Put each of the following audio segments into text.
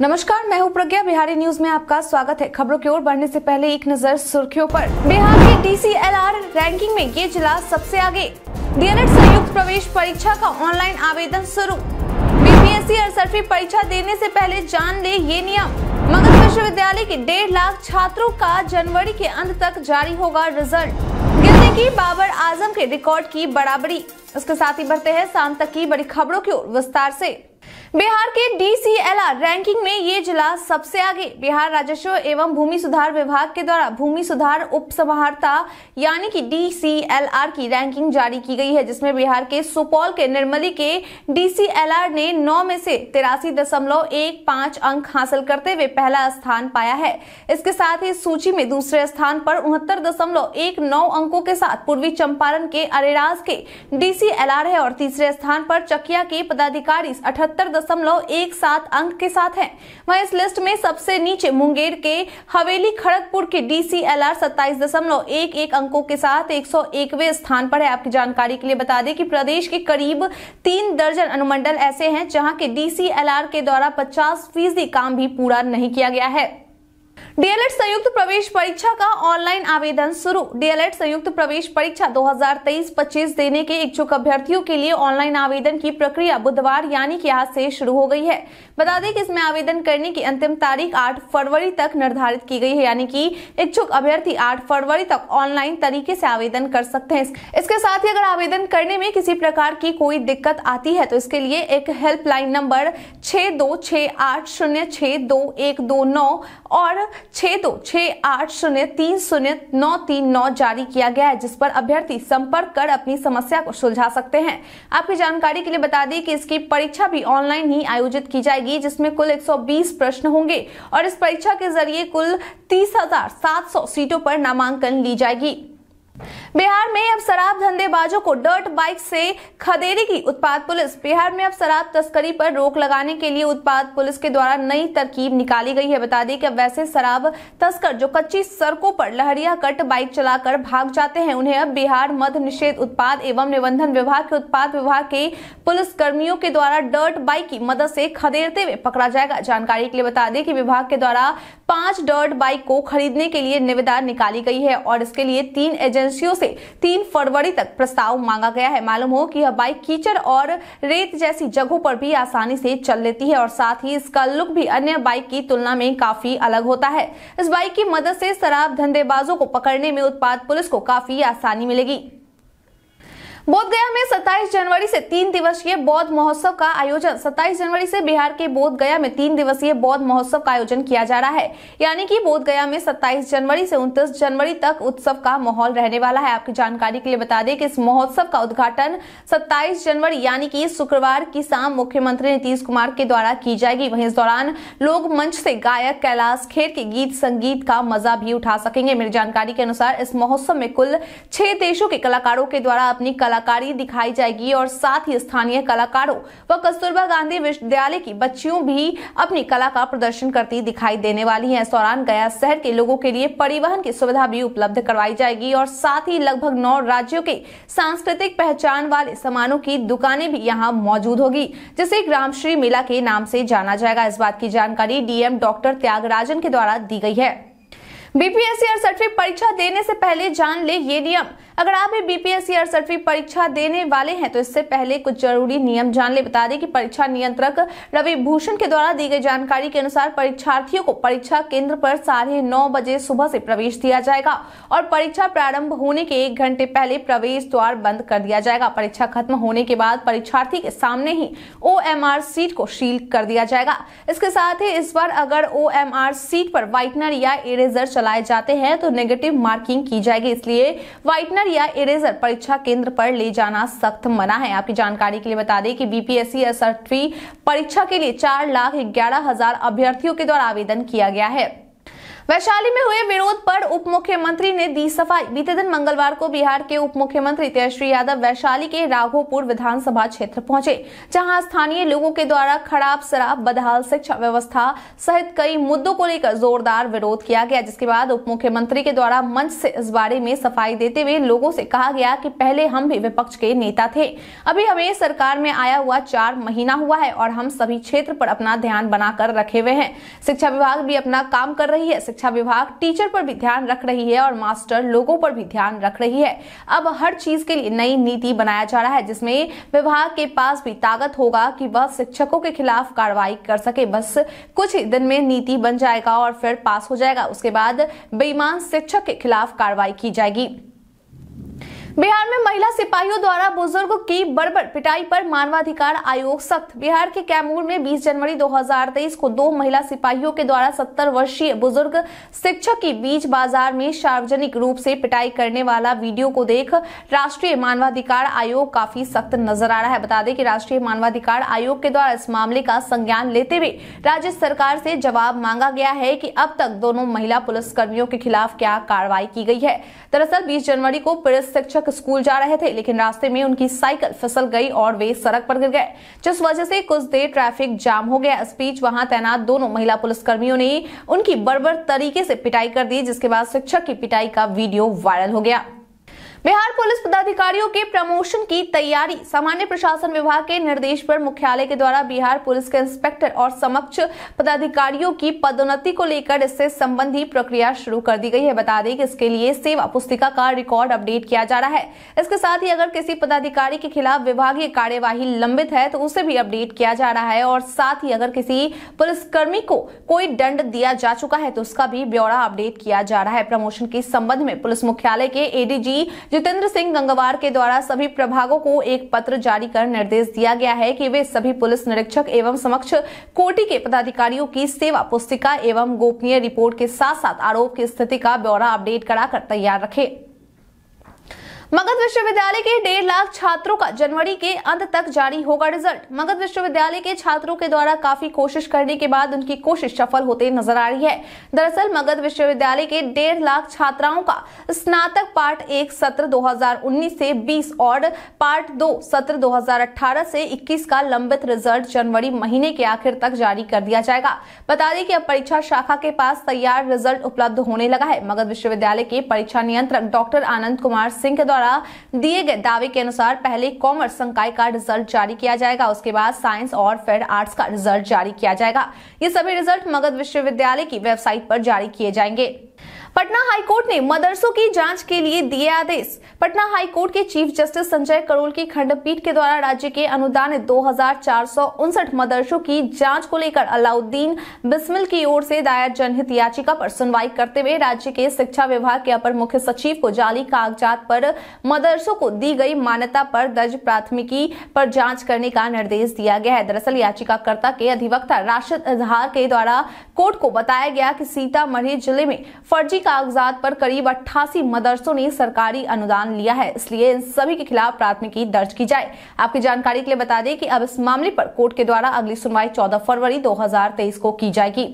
नमस्कार मैं हूं प्रज्ञा बिहारी न्यूज में आपका स्वागत है खबरों की ओर बढ़ने से पहले एक नजर सुर्खियों पर बिहार के डीसीएलआर रैंकिंग में ये जिला सबसे आगे डीएलएड संयुक्त प्रवेश परीक्षा का ऑनलाइन आवेदन शुरू बीपीएससी e और सरफी परीक्षा देने से पहले जान ले ये नियम मगध विश्वविद्यालय के डेढ़ लाख छात्रों का जनवरी के अंत तक जारी होगा रिजल्ट गिरने की बाबर आजम के रिकॉर्ड की बराबरी इसके साथ ही बढ़ते हैं शाम तक की बड़ी खबरों की ओर विस्तार ऐसी बिहार के डीसीएलआर रैंकिंग में ये जिला सबसे आगे बिहार राजस्व एवं भूमि सुधार विभाग के द्वारा भूमि सुधार उपसमहारता यानी कि डीसीएलआर की रैंकिंग जारी की गई है जिसमें बिहार के सुपौल के निर्मली के डीसीएलआर ने 9 में से तिरासी दशमलव एक पांच अंक हासिल करते हुए पहला स्थान पाया है इसके साथ ही सूची में दूसरे स्थान पर उनहत्तर दशमलव एक नौ अंकों के साथ पूर्वी चंपारण के अरेराज के डीसीएलआर है और तीसरे स्थान पर चकिया के पदाधिकारी अठहत्तर दशमलव एक सात अंक के साथ है वहीं इस लिस्ट में सबसे नीचे मुंगेर के हवेली खड़गपुर के डीसीएलआर एक अंकों के साथ एक सौ एकवे स्थान पर है आपकी जानकारी के लिए बता दें कि प्रदेश के करीब तीन दर्जन अनुमंडल ऐसे हैं जहां के डीसीएलआर के द्वारा पचास फीसदी काम भी पूरा नहीं किया गया है डीएलएड संयुक्त प्रवेश परीक्षा का ऑनलाइन आवेदन शुरू डीएलएड संयुक्त प्रवेश परीक्षा 2023-25 देने के इच्छुक अभ्यर्थियों के लिए ऑनलाइन आवेदन की प्रक्रिया बुधवार यानी कि आज से शुरू हो गई है बता दें कि इसमें आवेदन करने की अंतिम तारीख 8 फरवरी तक निर्धारित की गई है यानी कि इच्छुक अभ्यर्थी आठ फरवरी तक ऑनलाइन तरीके से आवेदन कर सकते हैं इसके साथ ही अगर आवेदन करने में किसी प्रकार की कोई दिक्कत आती है तो इसके लिए एक हेल्पलाइन नंबर छः दो आठ शून्य छः दो एक दो नौ और छह दो छह आठ शून्य तीन शून्य नौ तीन नौ जारी किया गया है जिस पर अभ्यर्थी संपर्क कर अपनी समस्या को सुलझा सकते हैं आपकी जानकारी के लिए बता दें कि इसकी परीक्षा भी ऑनलाइन ही आयोजित की जाएगी जिसमें कुल 120 प्रश्न होंगे और इस परीक्षा के जरिए कुल तीस सीटों पर नामांकन ली जाएगी बिहार में अब शराब धंधेबाजों को डर्ट बाइक से की उत्पाद पुलिस बिहार में अब शराब तस्करी पर रोक लगाने के लिए उत्पाद पुलिस के द्वारा नई तरकीब निकाली गई है बता दें कि अब वैसे शराब तस्कर जो कच्ची सड़कों पर लहरिया कट बाइक चलाकर भाग जाते हैं उन्हें अब बिहार मध्य निषेध उत्पाद एवं निबंधन विभाग के उत्पाद विभाग के पुलिस कर्मियों के द्वारा डर्ट बाइक की मदद से खदेड़ते हुए पकड़ा जाएगा जानकारी के लिए बता दें कि विभाग के द्वारा पांच डर्ट बाइक को खरीदने के लिए निविदा निकाली गई है और इसके लिए तीन एजेंसियों से से तीन फरवरी तक प्रस्ताव मांगा गया है मालूम हो कि यह बाइक कीचड़ और रेत जैसी जगहों पर भी आसानी से चल लेती है और साथ ही इसका लुक भी अन्य बाइक की तुलना में काफी अलग होता है इस बाइक की मदद से शराब धंधेबाजों को पकड़ने में उत्पाद पुलिस को काफी आसानी मिलेगी बोधगया में 27 जनवरी से तीन दिवसीय बौद्ध महोत्सव का आयोजन 27 जनवरी से बिहार के बोधगया में तीन दिवसीय बौद्ध महोत्सव का आयोजन किया जा रहा है यानी कि बोधगया में 27 जनवरी से 29 जनवरी तक उत्सव का माहौल रहने वाला है आपकी जानकारी के लिए बता दें कि इस महोत्सव का उद्घाटन 27 जनवरी यानी की शुक्रवार की शाम मुख्यमंत्री नीतीश कुमार के द्वारा की जाएगी वही इस दौरान लोग मंच से गायक कैलाश खेर के गीत संगीत का मजा भी उठा सकेंगे मेरी जानकारी के अनुसार इस महोत्सव में कुल छह देशों के कलाकारों के द्वारा अपनी कला कलाकारी दिखाई जाएगी और साथ ही स्थानीय कलाकारों व कस्तूरबा गांधी विश्वविद्यालय की बच्चियों भी अपनी कला का प्रदर्शन करती दिखाई देने वाली है इस दौरान गया शहर के लोगों के लिए परिवहन की सुविधा भी उपलब्ध करवाई जाएगी और साथ ही लगभग नौ राज्यों के सांस्कृतिक पहचान वाले सामानों की दुकानें भी यहाँ मौजूद होगी जिसे ग्राम श्री मेला के नाम से जाना जाएगा इस बात की जानकारी डीएम डॉक्टर त्यागराजन के द्वारा दी गई है बीपीएससी सर्टिफिक परीक्षा देने से पहले जान ले ये नियम अगर आप भी बीपीएससी सर्टिफिक परीक्षा देने वाले हैं तो इससे पहले कुछ जरूरी नियम जान ले बता दें कि परीक्षा नियंत्रक रवि भूषण के द्वारा दी गई जानकारी के अनुसार परीक्षार्थियों को परीक्षा केंद्र पर साढ़े नौ बजे सुबह से प्रवेश दिया जाएगा और परीक्षा प्रारंभ होने के एक घंटे पहले प्रवेश द्वार बंद कर दिया जाएगा परीक्षा खत्म होने के बाद परीक्षार्थी के सामने ही ओ सीट को सील कर दिया जाएगा इसके साथ ही इस बार अगर ओ सीट पर व्हाइटनर या इरेजर चला चलाए जाते हैं तो नेगेटिव मार्किंग की जाएगी इसलिए व्हाइटनर या इरेजर परीक्षा केंद्र पर ले जाना सख्त मना है आपकी जानकारी के लिए बता दें कि बीपीएससी एस परीक्षा के लिए चार लाख ग्यारह हजार अभ्यर्थियों के द्वारा आवेदन किया गया है वैशाली में हुए विरोध पर उप मुख्यमंत्री ने दी सफाई बीते दिन मंगलवार को बिहार के उप मुख्यमंत्री तेजस्वी यादव वैशाली के राघोपुर विधानसभा क्षेत्र पहुंचे जहां स्थानीय लोगों के द्वारा खराब शराब बदहाल शिक्षा व्यवस्था सहित कई मुद्दों को लेकर जोरदार विरोध किया गया जिसके बाद उप मुख्यमंत्री के द्वारा मंच से इस बारे में सफाई देते हुए लोगों से कहा गया कि पहले हम भी विपक्ष के नेता थे अभी हमें सरकार में आया हुआ चार महीना हुआ है और हम सभी क्षेत्र पर अपना ध्यान बनाकर रखे हुए हैं शिक्षा विभाग भी अपना काम कर रही है शिक्षा विभाग टीचर पर भी ध्यान रख रही है और मास्टर लोगों पर भी ध्यान रख रही है अब हर चीज के लिए नई नीति बनाया जा रहा है जिसमें विभाग के पास भी ताकत होगा कि वह शिक्षकों के खिलाफ कार्रवाई कर सके बस कुछ ही दिन में नीति बन जाएगा और फिर पास हो जाएगा उसके बाद बेईमान शिक्षक के खिलाफ कार्रवाई की जाएगी बिहार में महिला सिपाहियों द्वारा बुजुर्ग की बड़बड़ पिटाई पर मानवाधिकार आयोग सख्त बिहार के कैमूर में 20 जनवरी 2023 को दो महिला सिपाहियों के द्वारा 70 वर्षीय बुजुर्ग शिक्षक की बीच बाजार में सार्वजनिक रूप से पिटाई करने वाला वीडियो को देख राष्ट्रीय मानवाधिकार आयोग काफी सख्त नजर आ रहा है बता दें कि राष्ट्रीय मानवाधिकार आयोग के द्वारा इस मामले का संज्ञान लेते हुए राज्य सरकार से जवाब मांगा गया है की अब तक दोनों महिला पुलिसकर्मियों के खिलाफ क्या कार्रवाई की गई है दरअसल बीस जनवरी को पुलिस शिक्षक स्कूल जा रहे थे लेकिन रास्ते में उनकी साइकिल फिसल गई और वे सड़क पर गिर गए जिस वजह से कुछ देर ट्रैफिक जाम हो गया इस बीच वहां तैनात दोनों महिला पुलिसकर्मियों ने उनकी बर्बर तरीके से पिटाई कर दी जिसके बाद शिक्षक की पिटाई का वीडियो वायरल हो गया बिहार पुलिस पदाधिकारियों के प्रमोशन की तैयारी सामान्य प्रशासन विभाग के निर्देश पर मुख्यालय के द्वारा बिहार पुलिस के इंस्पेक्टर और समक्ष पदाधिकारियों की पदोन्नति को लेकर इससे संबंधी प्रक्रिया शुरू कर दी गई है बता दें कि इसके लिए सेवा पुस्तिका का रिकॉर्ड अपडेट किया जा रहा है इसके साथ ही अगर किसी पदाधिकारी के खिलाफ विभागीय कार्यवाही लंबित है तो उसे भी अपडेट किया जा रहा है और साथ ही अगर किसी पुलिसकर्मी को कोई दंड दिया जा चुका है तो उसका भी ब्यौरा अपडेट किया जा रहा है प्रमोशन के संबंध में पुलिस मुख्यालय के एडीजी जितेंद्र सिंह गंगवार के द्वारा सभी प्रभागों को एक पत्र जारी कर निर्देश दिया गया है कि वे सभी पुलिस निरीक्षक एवं समक्ष कोटि के पदाधिकारियों की सेवा पुस्तिका एवं गोपनीय रिपोर्ट के साथ साथ आरोप की स्थिति का ब्यौरा अपडेट कराकर तैयार रखें मगध विश्वविद्यालय के डेढ़ लाख छात्रों का जनवरी के अंत तक जारी होगा रिजल्ट मगध विश्वविद्यालय के छात्रों के द्वारा काफी कोशिश करने के बाद उनकी कोशिश सफल होते नजर आ रही है दरअसल मगध विश्वविद्यालय के डेढ़ लाख छात्राओं का स्नातक पार्ट एक सत्र 2019 से 20 और पार्ट दो सत्र 2018 से 21 का लंबित रिजल्ट जनवरी महीने के आखिर तक जारी कर दिया जाएगा बता दें कि अब परीक्षा शाखा के पास तैयार रिजल्ट उपलब्ध होने लगा है मगध विश्वविद्यालय के परीक्षा नियंत्रक डॉक्टर आनंद कुमार सिंह के द्वारा द्वारा दिए गए दावे के अनुसार पहले कॉमर्स संकाय का रिजल्ट जारी किया जाएगा उसके बाद साइंस और फिर आर्ट्स का रिजल्ट जारी किया जाएगा ये सभी रिजल्ट मगध विश्वविद्यालय की वेबसाइट पर जारी किए जाएंगे पटना हाईकोर्ट ने मदरसों की जांच के लिए दिए आदेश पटना हाईकोर्ट के चीफ जस्टिस संजय करोल की खंडपीठ के द्वारा राज्य के अनुदानित दो मदरसों की जांच को लेकर अलाउद्दीन बिस्मिल की ओर से दायर जनहित याचिका पर सुनवाई करते हुए राज्य के शिक्षा विभाग के अपर मुख्य सचिव को जाली कागजात पर मदरसों को दी गई मान्यता पर दर्ज प्राथमिकी पर जांच करने का निर्देश दिया गया है दरअसल याचिकाकर्ता के अधिवक्ता राशिद अजहार के द्वारा कोर्ट को बताया गया कि सीतामढ़ी जिले में फर्जी कागजात पर करीब अट्ठासी मदरसों ने सरकारी अनुदान लिया है इसलिए इन सभी के खिलाफ प्राथमिकी दर्ज की जाए आपकी जानकारी के लिए बता दें कि अब इस मामले पर कोर्ट के द्वारा अगली सुनवाई 14 फरवरी 2023 को की जाएगी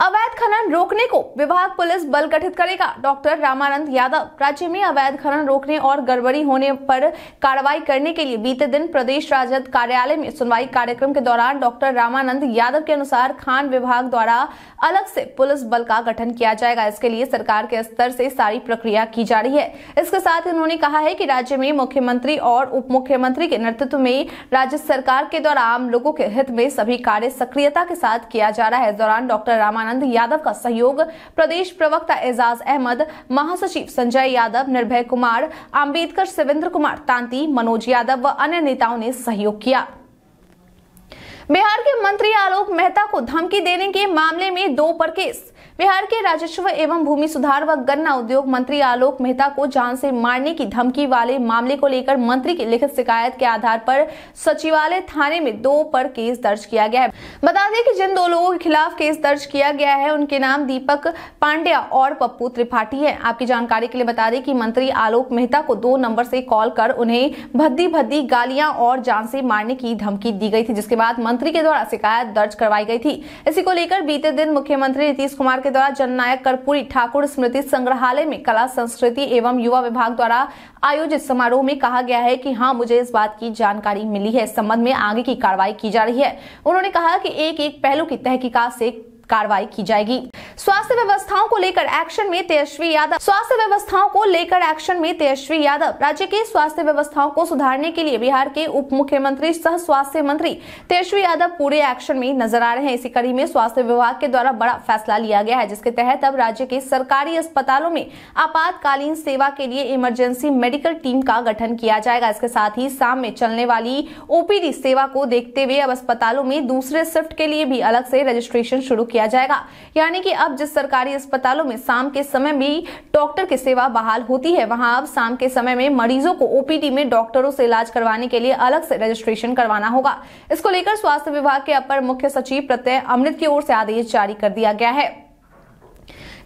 अवैध खनन रोकने को विभाग पुलिस बल गठित करेगा डॉक्टर रामानंद यादव राज्य में अवैध खनन रोकने और गड़बड़ी होने पर कार्रवाई करने के लिए बीते दिन प्रदेश राजद कार्यालय में सुनवाई कार्यक्रम के दौरान डॉक्टर रामानंद यादव के अनुसार खान विभाग द्वारा अलग से पुलिस बल का गठन किया जाएगा इसके लिए सरकार के स्तर से सारी प्रक्रिया की जा रही है इसके साथ उन्होंने कहा है की राज्य में मुख्यमंत्री और उप मुख्यमंत्री के नेतृत्व में राज्य सरकार के द्वारा आम लोगों के हित में सभी कार्य सक्रियता के साथ किया जा रहा है इस दौरान डॉक्टर रामानंद आनंद यादव का सहयोग प्रदेश प्रवक्ता एजाज अहमद महासचिव संजय यादव निर्भय कुमार आम्बेडकर शिवेंद्र कुमार तांती मनोज यादव व अन्य नेताओं ने सहयोग किया बिहार के मंत्री आलोक मेहता को धमकी देने के मामले में दो पर केस बिहार के राजस्व एवं भूमि सुधार व गन्ना उद्योग मंत्री आलोक मेहता को जान से मारने की धमकी वाले मामले को लेकर मंत्री की लिखित शिकायत के आधार पर सचिवालय थाने में दो पर केस दर्ज किया गया है बता दें कि जिन दो लोगों के खिलाफ केस दर्ज किया गया है उनके नाम दीपक पांड्या और पप्पू त्रिपाठी है आपकी जानकारी के लिए बता दें कि मंत्री आलोक मेहता को दो नंबर से कॉल कर उन्हें भद्दी भद्दी गालियां और जान से मारने की धमकी दी गई थी जिसके बाद मंत्री के द्वारा शिकायत दर्ज करवाई गई थी इसी को लेकर बीते दिन मुख्यमंत्री नीतीश कुमार के द्वारा जननायक कर्पूरी ठाकुर स्मृति संग्रहालय में कला संस्कृति एवं युवा विभाग द्वारा आयोजित समारोह में कहा गया है कि हाँ मुझे इस बात की जानकारी मिली है इस संबंध में आगे की कार्रवाई की जा रही है उन्होंने कहा कि एक एक पहलू की तहकीकात से कार्रवाई की जाएगी स्वास्थ्य व्यवस्थाओं को लेकर एक्शन में तेजस्वी यादव स्वास्थ्य व्यवस्थाओं को लेकर एक्शन में तेजस्वी यादव राज्य की स्वास्थ्य व्यवस्थाओं को सुधारने के लिए बिहार के उप मुख्यमंत्री सह स्वास्थ्य मंत्री तेजस्वी यादव पूरे एक्शन में नजर आ रहे हैं इसी कड़ी में स्वास्थ्य विभाग के द्वारा बड़ा फैसला लिया गया है जिसके तहत अब राज्य के सरकारी अस्पतालों में आपातकालीन सेवा के लिए इमरजेंसी मेडिकल टीम का गठन किया जाएगा इसके साथ ही शाम में चलने वाली ओपीडी सेवा को देखते हुए अब अस्पतालों में दूसरे शिफ्ट के लिए भी अलग से रजिस्ट्रेशन शुरू किया किया जाएगा यानी कि अब जिस सरकारी अस्पतालों में शाम के समय भी डॉक्टर की सेवा बहाल होती है वहां अब शाम के समय में मरीजों को ओपीडी में डॉक्टरों से इलाज करवाने के लिए अलग से रजिस्ट्रेशन करवाना होगा इसको लेकर स्वास्थ्य विभाग के अपर मुख्य सचिव प्रत्यय अमृत की ओर से आदेश जारी कर दिया गया है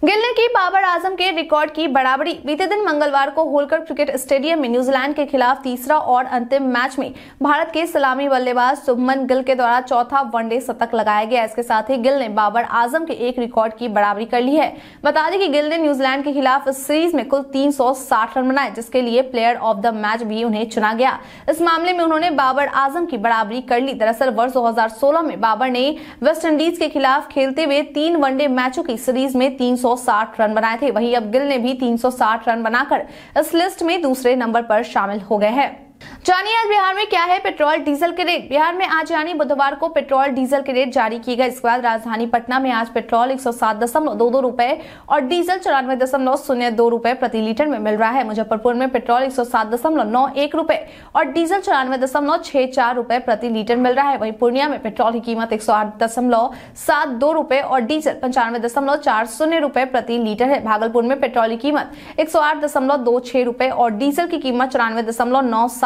गिल ने की बाबर आजम के रिकॉर्ड की बराबरी बीते दिन मंगलवार को होलकर क्रिकेट स्टेडियम में न्यूजीलैंड के खिलाफ तीसरा और अंतिम मैच में भारत के सलामी बल्लेबाज सुभमन गिल के द्वारा चौथा वनडे शतक लगाया गया इसके साथ ही गिल ने बाबर आजम के एक रिकॉर्ड की बराबरी कर ली है बता दें कि गिल ने न्यूजीलैंड के खिलाफ सीरीज में कुल तीन रन बनाए जिसके लिए प्लेयर ऑफ द मैच भी उन्हें चुना गया इस मामले में उन्होंने बाबर आजम की बराबरी कर ली दरअसल वर्ष दो में बाबर ने वेस्टइंडीज के खिलाफ खेलते हुए तीन वनडे मैचों की सीरीज में तीन 360 रन बनाए थे वहीं अब गिल ने भी 360 रन बनाकर इस लिस्ट में दूसरे नंबर पर शामिल हो गए हैं जानिए आज बिहार में क्या है पेट्रोल डीजल के रेट बिहार में आज यानी बुधवार को पेट्रोल डीजल के रेट जारी किए गए इसके बाद राजधानी पटना में आज पेट्रोल एक सौ रुपए और डीजल चौरानवे दशमलव शून्य दो रुपए प्रति लीटर में मिल रहा है मुजफ्फरपुर में पेट्रोल एक रुपए और डीजल चौरानवे दशमलव छह चार रुपए प्रति लीटर मिल रहा है वही पूर्णिया में पेट्रोल की कीमत एक रुपए और डीजल पंचानवे दशमलव चार शून्य रुपए प्रति लीटर है भागलपुर में पेट्रोल की कीमत एक रुपए और डीजल की कीमत चौरानवे दशमलव नौ सात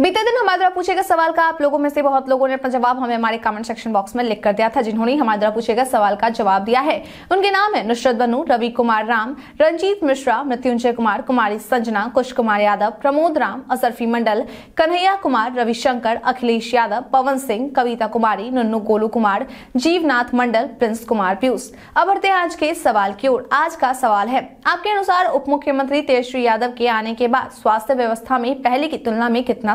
बीते दिन हमारे द्वारा पूछे गए सवाल का आप लोगों में से बहुत लोगों ने अपना जवाब हमें हमारे कमेंट सेक्शन बॉक्स में लिख कर दिया था जिन्होंने हमारे द्वारा पूछे गए सवाल का जवाब दिया है उनके नाम है नुसरत बनू रवि कुमार राम रंजीत मिश्रा मृत्युंजय कुमार कुमारी संजना कुश कुमार यादव प्रमोद राम असरफी मंडल कन्हैया कुमार रविशंकर अखिलेश यादव पवन सिंह कविता कुमारी नुन्नू गोलू कुमार जीवनाथ मंडल प्रिंस कुमार पीयूष अब बढ़ते हैं आज के सवाल की ओर आज का सवाल है आपके अनुसार उप मुख्यमंत्री तेजस्वी यादव के आने के बाद स्वास्थ्य व्यवस्था में पहले की तुलना में कितना